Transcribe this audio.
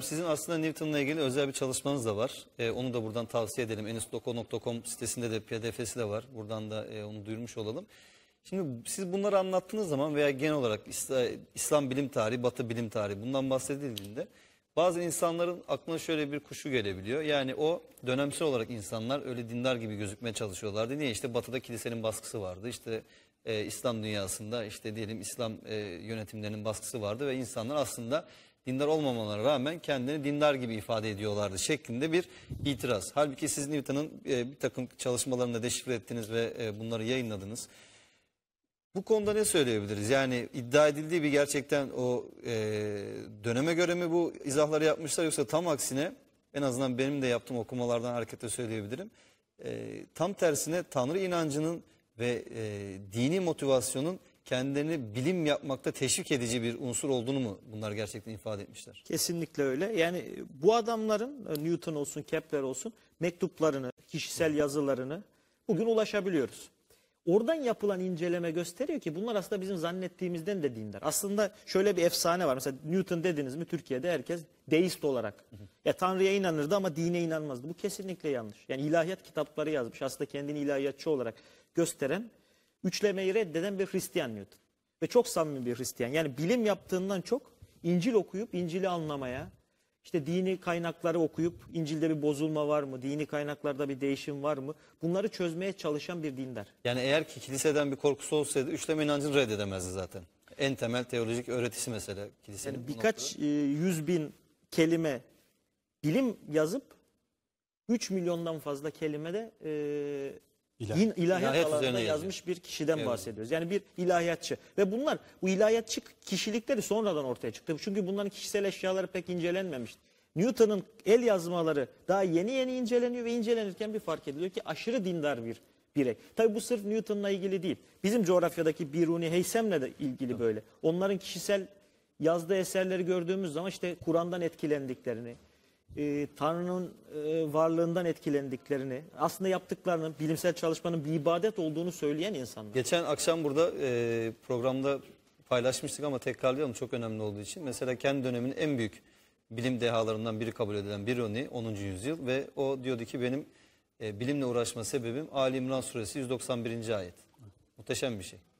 Sizin aslında Newton'la ilgili özel bir çalışmanız da var. Ee, onu da buradan tavsiye edelim. enüsloko.com sitesinde de pdf'si de var. Buradan da e, onu duyurmuş olalım. Şimdi siz bunları anlattığınız zaman veya genel olarak İslam bilim tarihi, Batı bilim tarihi bundan bahsedildiğinde bazı insanların aklına şöyle bir kuşu gelebiliyor. Yani o dönemsel olarak insanlar öyle dindar gibi gözükmeye çalışıyorlardı. Niye? İşte Batı'da kilisenin baskısı vardı. İşte e, İslam dünyasında işte diyelim İslam e, yönetimlerinin baskısı vardı ve insanlar aslında dindar olmamalarına rağmen kendini dindar gibi ifade ediyorlardı şeklinde bir itiraz. Halbuki siz Newton'un e, bir takım çalışmalarını da deşifre ettiniz ve e, bunları yayınladınız. Bu konuda ne söyleyebiliriz? Yani iddia edildiği bir gerçekten o e, döneme göre mi bu izahları yapmışlar yoksa tam aksine en azından benim de yaptığım okumalardan hareketle söyleyebilirim. E, tam tersine Tanrı inancının ve e, dini motivasyonun kendilerini bilim yapmakta teşvik edici bir unsur olduğunu mu bunlar gerçekten ifade etmişler? Kesinlikle öyle. Yani bu adamların e, Newton olsun, Kepler olsun mektuplarını, kişisel yazılarını bugün ulaşabiliyoruz. Oradan yapılan inceleme gösteriyor ki bunlar aslında bizim zannettiğimizden de dindar. Aslında şöyle bir efsane var. Mesela Newton dediniz mi Türkiye'de herkes deist olarak. Ya Tanrı'ya inanırdı ama dine inanmazdı. Bu kesinlikle yanlış. Yani ilahiyat kitapları yazmış. Aslında kendini ilahiyatçı olarak gösteren üçlemeyi reddeden bir Hristiyan Newton. Ve çok samimi bir Hristiyan. Yani bilim yaptığından çok İncil okuyup İncil'i anlamaya, işte dini kaynakları okuyup İncil'de bir bozulma var mı? Dini kaynaklarda bir değişim var mı? Bunları çözmeye çalışan bir dindar. Yani eğer ki kiliseden bir korkusu olsaydı üçleme inancını reddedemezdi zaten. En temel teolojik öğretisi mesela kilisenin. Yani birkaç e, yüz bin kelime bilim yazıp 3 milyondan fazla kelime de e, İlah. Din ilahiyat, alanında yazmış yani. bir kişiden evet. bahsediyoruz. Yani bir ilahiyatçı ve bunlar bu ilahiyatçı kişilikleri sonradan ortaya çıktı. Çünkü bunların kişisel eşyaları pek incelenmemişti. Newton'un el yazmaları daha yeni yeni inceleniyor ve incelenirken bir fark ediliyor ki aşırı dindar bir birey. Tabi bu sırf Newton'la ilgili değil. Bizim coğrafyadaki Biruni Heysem'le de ilgili böyle. Onların kişisel yazdığı eserleri gördüğümüz zaman işte Kur'an'dan etkilendiklerini, e, Tanrı'nın e, varlığından etkilendiklerini, aslında yaptıklarını bilimsel çalışmanın bir ibadet olduğunu söyleyen insanlar. Geçen akşam burada e, programda paylaşmıştık ama tekrarlayalım çok önemli olduğu için. Mesela kendi döneminin en büyük bilim dehalarından biri kabul edilen Biruni 10. yüzyıl ve o diyordu ki benim e, bilimle uğraşma sebebim Ali İmran suresi 191. ayet. Muhteşem bir şey.